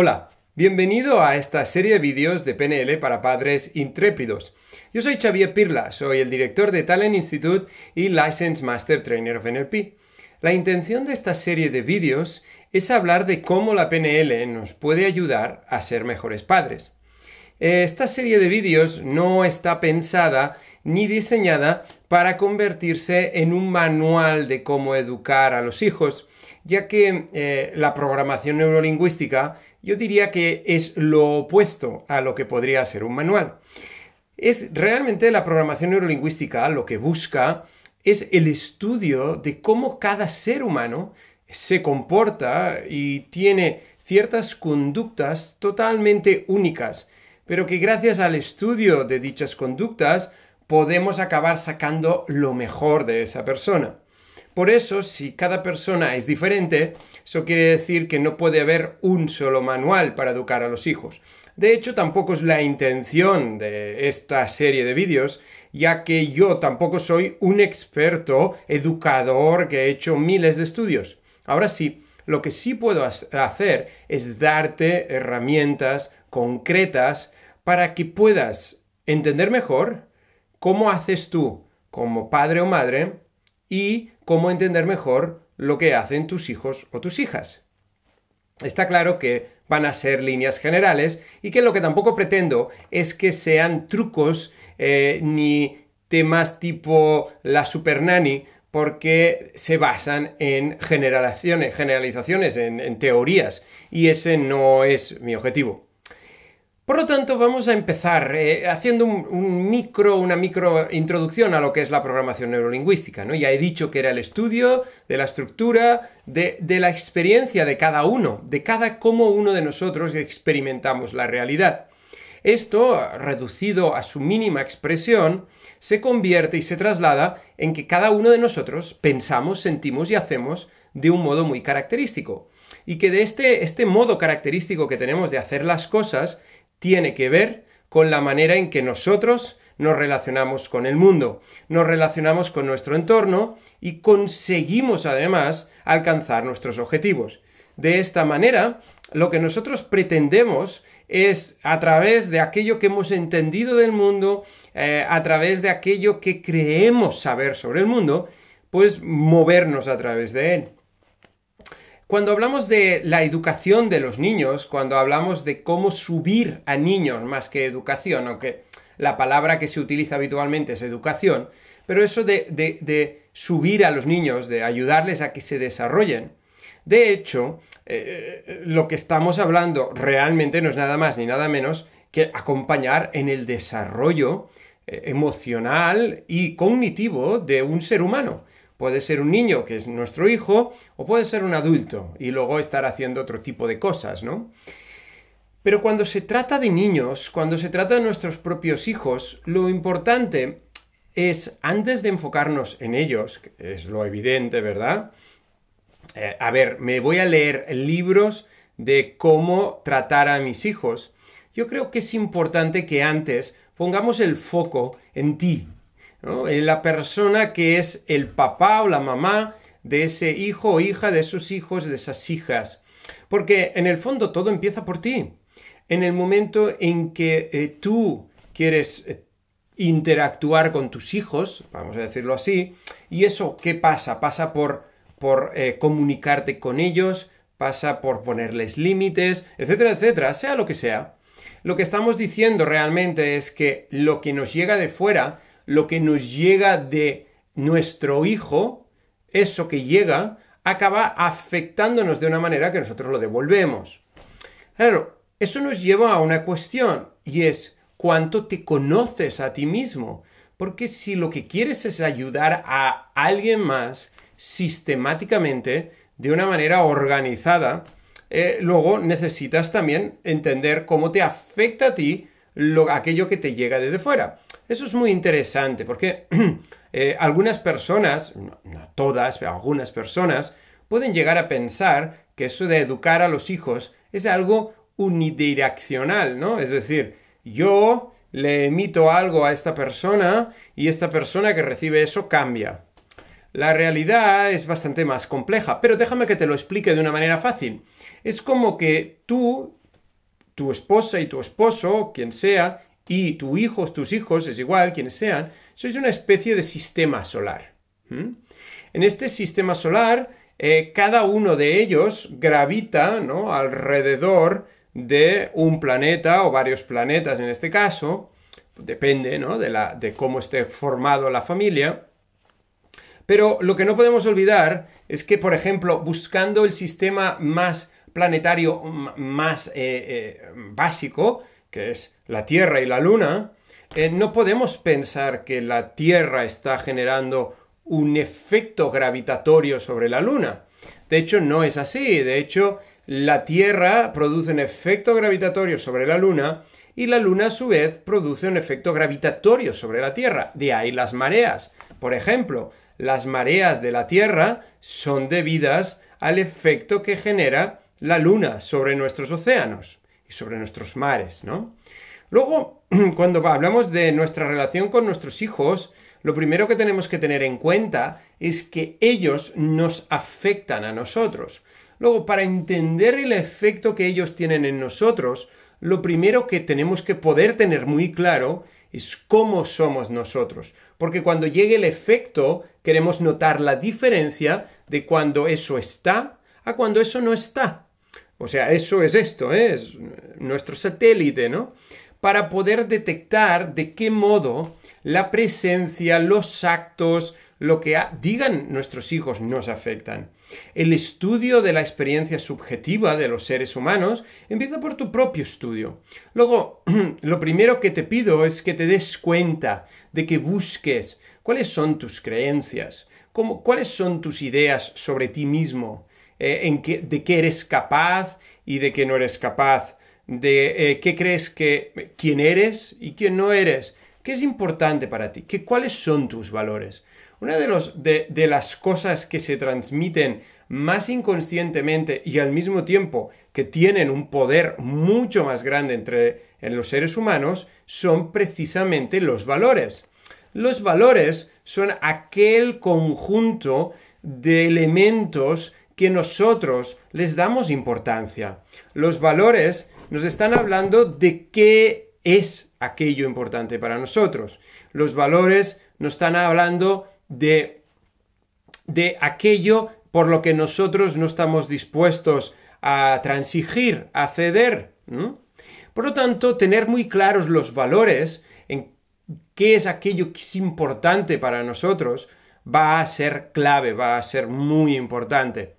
Hola, bienvenido a esta serie de vídeos de PNL para padres intrépidos. Yo soy Xavier Pirla, soy el director de Talent Institute y Licensed Master Trainer of NLP. La intención de esta serie de vídeos es hablar de cómo la PNL nos puede ayudar a ser mejores padres. Esta serie de vídeos no está pensada ni diseñada para convertirse en un manual de cómo educar a los hijos, ya que eh, la programación neurolingüística yo diría que es lo opuesto a lo que podría ser un manual. Es realmente la programación neurolingüística lo que busca es el estudio de cómo cada ser humano se comporta y tiene ciertas conductas totalmente únicas, pero que gracias al estudio de dichas conductas podemos acabar sacando lo mejor de esa persona. Por eso, si cada persona es diferente, eso quiere decir que no puede haber un solo manual para educar a los hijos. De hecho, tampoco es la intención de esta serie de vídeos, ya que yo tampoco soy un experto educador que he hecho miles de estudios. Ahora sí, lo que sí puedo hacer es darte herramientas concretas para que puedas entender mejor cómo haces tú como padre o madre y cómo entender mejor lo que hacen tus hijos o tus hijas. Está claro que van a ser líneas generales y que lo que tampoco pretendo es que sean trucos eh, ni temas tipo la super nanny porque se basan en generalizaciones, en teorías y ese no es mi objetivo. Por lo tanto, vamos a empezar eh, haciendo un, micro, una micro introducción a lo que es la programación neurolingüística. Ya he dicho que era el estudio de la estructura, de, la experiencia de cada uno, de cada cómo uno de nosotros experimentamos la realidad. Esto, reducido a su mínima expresión, se convierte y se traslada en que cada uno de nosotros pensamos, sentimos y hacemos de un modo muy característico. Y que de este, este modo característico que tenemos de hacer las cosas, tiene que ver con la manera en que nosotros nos relacionamos con el mundo, nos relacionamos con nuestro entorno y conseguimos además alcanzar nuestros objetivos. De esta manera, lo que nosotros pretendemos es a través de aquello que hemos entendido del mundo, eh, a través de aquello que creemos saber sobre el mundo, pues movernos a través de él. Cuando hablamos de la educación de los niños, cuando hablamos de cómo subir a niños más que educación, aunque la palabra que se utiliza habitualmente es educación, pero eso de, subir a los niños, de ayudarles a que se desarrollen, de hecho, eh, eh, lo que estamos hablando realmente no es nada más ni nada menos que acompañar en el desarrollo eh, emocional y cognitivo de un ser humano. Puede ser un niño, que es nuestro hijo, o puede ser un adulto y luego estar haciendo otro tipo de cosas, ¿no? Pero cuando se trata de niños, cuando se trata de nuestros propios hijos, lo importante es, antes de enfocarnos en ellos, que es lo evidente, ¿verdad? Eh, a ver, me voy a leer libros de cómo tratar a mis hijos. Yo creo que es importante que antes pongamos el foco en ti, eh, la persona que es el papá o la mamá de ese hijo o hija, de esos hijos, de esas hijas. Porque en el fondo todo empieza por ti. En el momento en que eh, tú quieres eh, interactuar con tus hijos, vamos a decirlo así, y eso, ¿qué pasa? Pasa por, comunicarte con ellos, pasa por ponerles límites, etcétera, etcétera, sea lo que sea. Lo que estamos diciendo realmente es que lo que nos llega de fuera lo que nos llega de nuestro hijo, eso que llega, acaba afectándonos de una manera que nosotros lo devolvemos. Claro, eso nos lleva a una cuestión y es cuánto te conoces a ti mismo. Porque si lo que quieres es ayudar a alguien más sistemáticamente, de una manera organizada, eh, luego necesitas también entender cómo te afecta a ti aquello que te llega desde fuera. Eso es muy interesante porque eh, algunas personas, no, no todas, pero algunas personas, pueden llegar a pensar que eso de educar a los hijos es algo unidireccional, ¿no? Es decir, yo le emito algo a esta persona y esta persona que recibe eso cambia. La realidad es bastante más compleja, pero déjame que te lo explique de una manera fácil. Es como que tú, tu esposa y tu esposo, quien sea, y tus hijos, tus hijos, es igual, quienes sean, sois una especie de sistema solar. En este sistema solar, eh, cada uno de ellos gravita alrededor de un planeta o varios planetas en este caso, depende de, cómo esté formado la familia. Pero lo que no podemos olvidar es que, por ejemplo, buscando el sistema más planetario, más eh, eh, básico, que es la Tierra y la Luna, eh, no podemos pensar que la Tierra está generando un efecto gravitatorio sobre la Luna. De hecho, no es así. De hecho, la Tierra produce un efecto gravitatorio sobre la Luna y la Luna a su vez produce un efecto gravitatorio sobre la Tierra. De ahí las mareas. Por ejemplo, las mareas de la Tierra son debidas al efecto que genera la Luna sobre nuestros océanos y sobre nuestros mares, ¿no? Luego, cuando hablamos de nuestra relación con nuestros hijos, lo primero que tenemos que tener en cuenta es que ellos nos afectan a nosotros. Luego, para entender el efecto que ellos tienen en nosotros, lo primero que tenemos que poder tener muy claro es cómo somos nosotros. Porque cuando llegue el efecto, queremos notar la diferencia de cuando eso está a cuando eso no está. O sea, eso es esto, ¿eh? es nuestro satélite, ¿no? Para poder detectar de qué modo la presencia, los actos, lo que digan nuestros hijos nos afectan. El estudio de la experiencia subjetiva de los seres humanos empieza por tu propio estudio. Luego, lo primero que te pido es que te des cuenta de que busques cuáles son tus creencias, cuáles son tus ideas sobre ti mismo, eh, de qué eres capaz y de qué no eres capaz, de eh, qué crees que, quién eres y quién no eres, qué es importante para ti, cuáles son tus valores. Una de, los, de las cosas que se transmiten más inconscientemente y al mismo tiempo que tienen un poder mucho más grande entre en los seres humanos son precisamente los valores. Los valores son aquel conjunto de elementos que nosotros les damos importancia. Los valores nos están hablando de qué es aquello importante para nosotros. Los valores nos están hablando de, aquello por lo que nosotros no estamos dispuestos a transigir, a ceder. Por lo tanto, tener muy claros los valores en qué es aquello que es importante para nosotros va a ser clave, va a ser muy importante.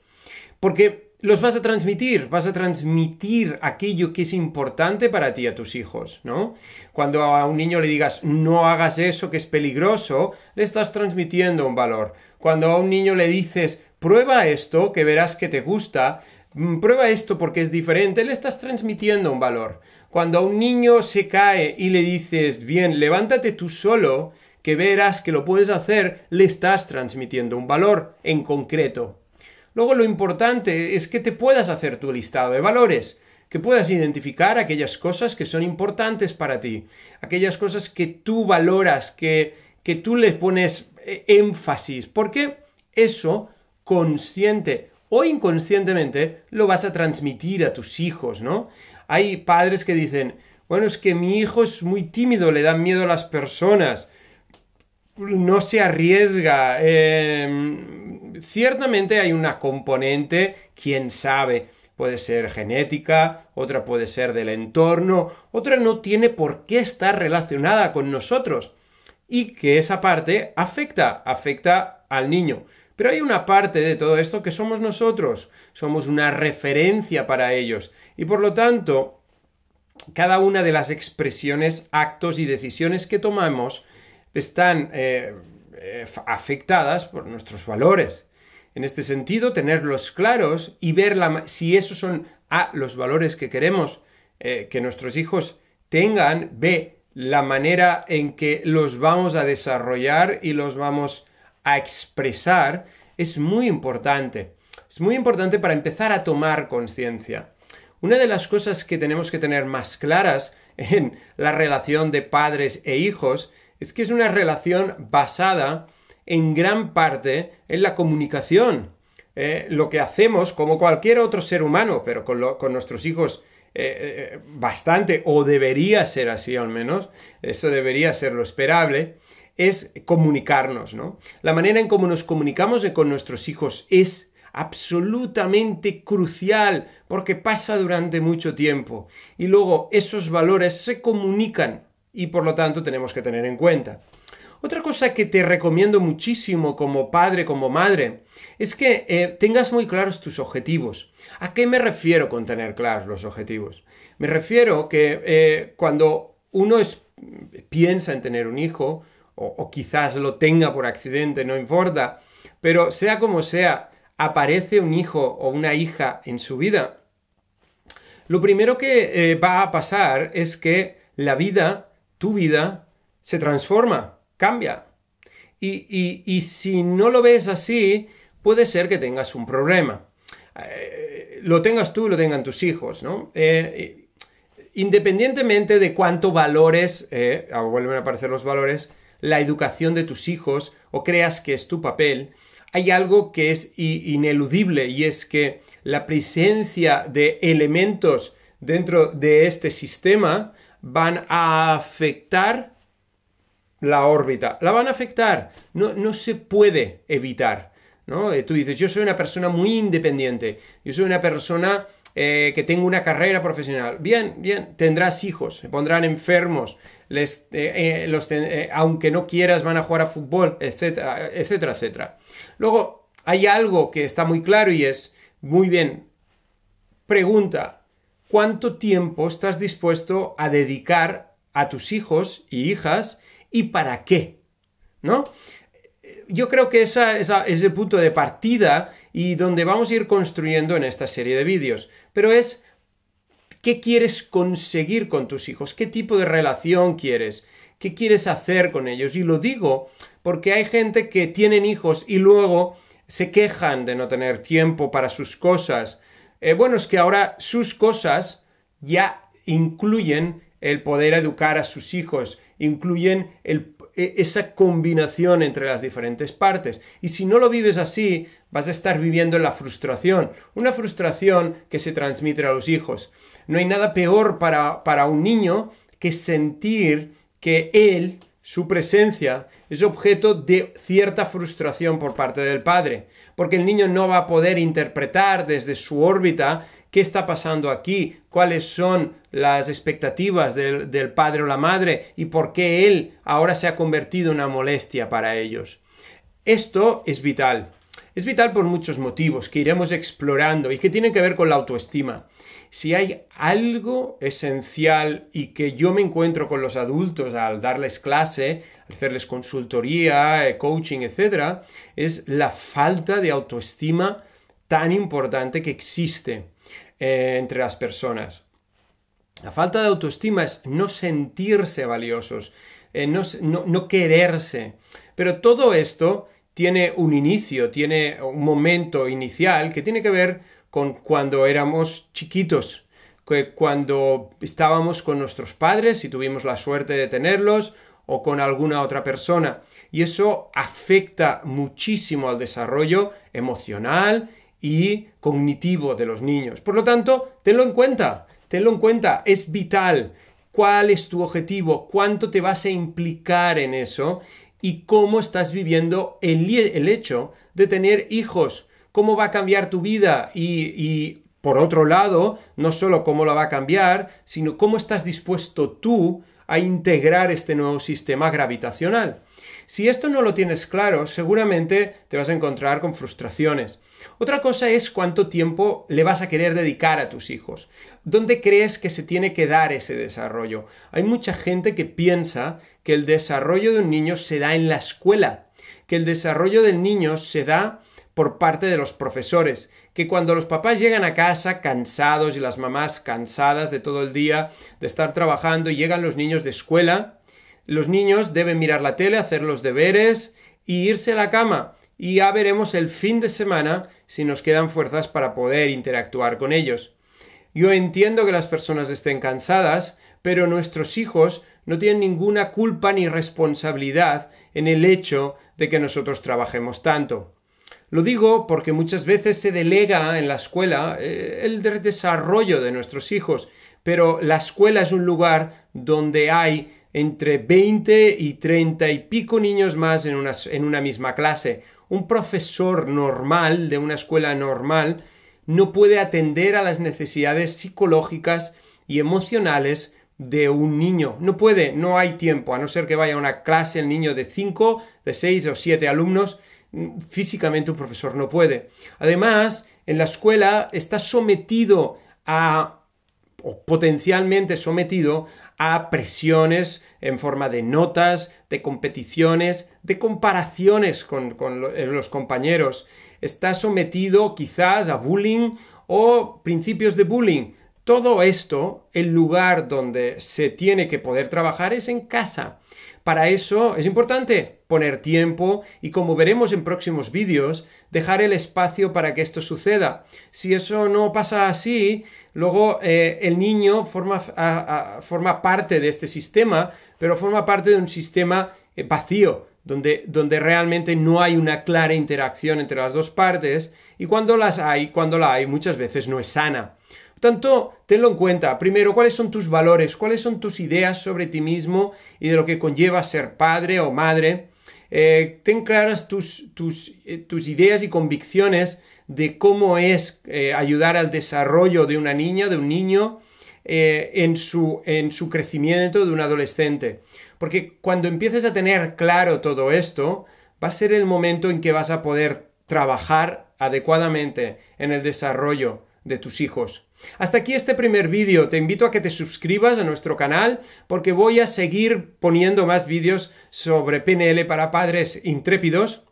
Porque los vas a transmitir, vas a transmitir aquello que es importante para ti a tus hijos, ¿no? Cuando a un niño le digas no hagas eso que es peligroso, le estás transmitiendo un valor. Cuando a un niño le dices prueba esto que verás que te gusta, mm, prueba esto porque es diferente, le estás transmitiendo un valor. Cuando a un niño se cae y le dices bien, levántate tú solo, que verás que lo puedes hacer, le estás transmitiendo un valor en concreto. Luego lo importante es que te puedas hacer tu listado de valores, que puedas identificar aquellas cosas que son importantes para ti, aquellas cosas que tú valoras, que, que tú le pones eh, énfasis, porque eso consciente o inconscientemente lo vas a transmitir a tus hijos, ¿no? Hay padres que dicen, bueno, es que mi hijo es muy tímido, le dan miedo a las personas, no se arriesga, eh, ciertamente hay una componente, quién sabe, puede ser genética, otra puede ser del entorno, otra no tiene por qué estar relacionada con nosotros y que esa parte afecta, afecta al niño. Pero hay una parte de todo esto que somos nosotros, somos una referencia para ellos y por lo tanto, cada una de las expresiones, actos y decisiones que tomamos están eh, eh, afectadas por nuestros valores en este sentido, tenerlos claros y ver si esos son A, los valores que queremos eh, que nuestros hijos tengan, B, la manera en que los vamos a desarrollar y los vamos a expresar, es muy importante. Es muy importante para empezar a tomar conciencia. Una de las cosas que tenemos que tener más claras en la relación de padres e hijos es que es una relación basada en gran parte en la comunicación. Eh, lo que hacemos como cualquier otro ser humano, pero con, con nuestros hijos eh, eh, bastante, o debería ser así al menos, eso debería ser lo esperable, es comunicarnos, ¿no? La manera en cómo nos comunicamos con nuestros hijos es absolutamente crucial porque pasa durante mucho tiempo y luego esos valores se comunican y por lo tanto tenemos que tener en cuenta. Otra cosa que te recomiendo muchísimo como padre, como madre, es que eh, tengas muy claros tus objetivos. ¿A qué me refiero con tener claros los objetivos? Me refiero que eh, cuando uno piensa en tener un hijo, o, quizás lo tenga por accidente, no importa, pero sea como sea, aparece un hijo o una hija en su vida, lo primero que eh, va a pasar es que la vida, tu vida, se transforma cambia. Y, si no lo ves así, puede ser que tengas un problema. Eh, lo tengas tú y lo tengan tus hijos, ¿no? Eh, independientemente de cuánto valores, eh, ah, vuelven a aparecer los valores, la educación de tus hijos o creas que es tu papel, hay algo que es ineludible y es que la presencia de elementos dentro de este sistema van a afectar la órbita. La van a afectar, no, se puede evitar. ¿no? Eh, tú dices, yo soy una persona muy independiente, yo soy una persona eh, que tengo una carrera profesional. Bien, bien, tendrás hijos, se pondrán enfermos, les, eh, aunque no quieras van a jugar a fútbol, etcétera, etcétera, etcétera. Luego, hay algo que está muy claro y es, muy bien, pregunta, ¿cuánto tiempo estás dispuesto a dedicar a tus hijos y hijas y para qué, ¿no? Yo creo que ese es el punto de partida y donde vamos a ir construyendo en esta serie de vídeos, pero es qué quieres conseguir con tus hijos, qué tipo de relación quieres, qué quieres hacer con ellos. Y lo digo porque hay gente que tienen hijos y luego se quejan de no tener tiempo para sus cosas. Eh, bueno, es que ahora sus cosas ya incluyen el poder educar a sus hijos incluyen e, esa combinación entre las diferentes partes. Y si no lo vives así, vas a estar viviendo la frustración, una frustración que se transmite a los hijos. No hay nada peor para un niño que sentir que él, su presencia, es objeto de cierta frustración por parte del padre, porque el niño no va a poder interpretar desde su órbita qué está pasando aquí, cuáles son las expectativas del, padre o la madre y por qué él ahora se ha convertido en una molestia para ellos. Esto es vital. Es vital por muchos motivos que iremos explorando y que tienen que ver con la autoestima. Si hay algo esencial y que yo me encuentro con los adultos al darles clase, hacerles consultoría, eh, coaching, etc., es la falta de autoestima tan importante que existe. Eh, entre las personas. La falta de autoestima es no sentirse valiosos, eh, no, quererse. Pero todo esto tiene un inicio, tiene un momento inicial que tiene que ver con cuando éramos chiquitos, que cuando estábamos con nuestros padres, y tuvimos la suerte de tenerlos, o con alguna otra persona. Y eso afecta muchísimo al desarrollo emocional y cognitivo de los niños. Por lo tanto, tenlo en cuenta, tenlo en cuenta, es vital cuál es tu objetivo, cuánto te vas a implicar en eso y cómo estás viviendo el, hecho de tener hijos, cómo va a cambiar tu vida y, y, por otro lado, no solo cómo la va a cambiar, sino cómo estás dispuesto tú a integrar este nuevo sistema gravitacional. Si esto no lo tienes claro, seguramente te vas a encontrar con frustraciones. Otra cosa es cuánto tiempo le vas a querer dedicar a tus hijos. ¿Dónde crees que se tiene que dar ese desarrollo? Hay mucha gente que piensa que el desarrollo de un niño se da en la escuela, que el desarrollo del niño se da por parte de los profesores, que cuando los papás llegan a casa cansados y las mamás cansadas de todo el día de estar trabajando y llegan los niños de escuela, los niños deben mirar la tele, hacer los deberes y irse a la cama y ya veremos el fin de semana si nos quedan fuerzas para poder interactuar con ellos. Yo entiendo que las personas estén cansadas, pero nuestros hijos no tienen ninguna culpa ni responsabilidad en el hecho de que nosotros trabajemos tanto. Lo digo porque muchas veces se delega en la escuela eh, el desarrollo de nuestros hijos, pero la escuela es un lugar donde hay entre 20 y 30 y pico niños más en una, en una misma clase, un profesor normal de una escuela normal no puede atender a las necesidades psicológicas y emocionales de un niño. No puede, no hay tiempo, a no ser que vaya a una clase el niño de 5, de 6 o 7 alumnos, físicamente un profesor no puede. Además, en la escuela está sometido a, o potencialmente sometido a presiones en forma de notas, de competiciones, de comparaciones con, eh, los compañeros. Está sometido quizás a bullying o principios de bullying. Todo esto, el lugar donde se tiene que poder trabajar es en casa. Para eso es importante poner tiempo y como veremos en próximos vídeos, dejar el espacio para que esto suceda. Si eso no pasa así, luego eh, el niño forma, forma, parte de este sistema, pero forma parte de un sistema eh, vacío, donde, donde, realmente no hay una clara interacción entre las dos partes y cuando las hay, cuando la hay, muchas veces no es sana tanto, tenlo en cuenta. Primero, ¿cuáles son tus valores? ¿Cuáles son tus ideas sobre ti mismo y de lo que conlleva ser padre o madre? Eh, ten claras eh, tus, ideas y convicciones de cómo es eh, ayudar al desarrollo de una niña, de un niño, en su, en su crecimiento de un adolescente. Porque cuando empieces a tener claro todo esto, va a ser el momento en que vas a poder trabajar adecuadamente en el desarrollo de tus hijos, hasta aquí este primer vídeo. Te invito a que te suscribas a nuestro canal porque voy a seguir poniendo más vídeos sobre PNL para padres intrépidos.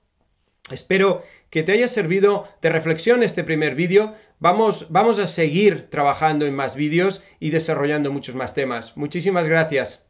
Espero que te haya servido de reflexión este primer vídeo. Vamos, vamos a seguir trabajando en más vídeos y desarrollando muchos más temas. Muchísimas gracias.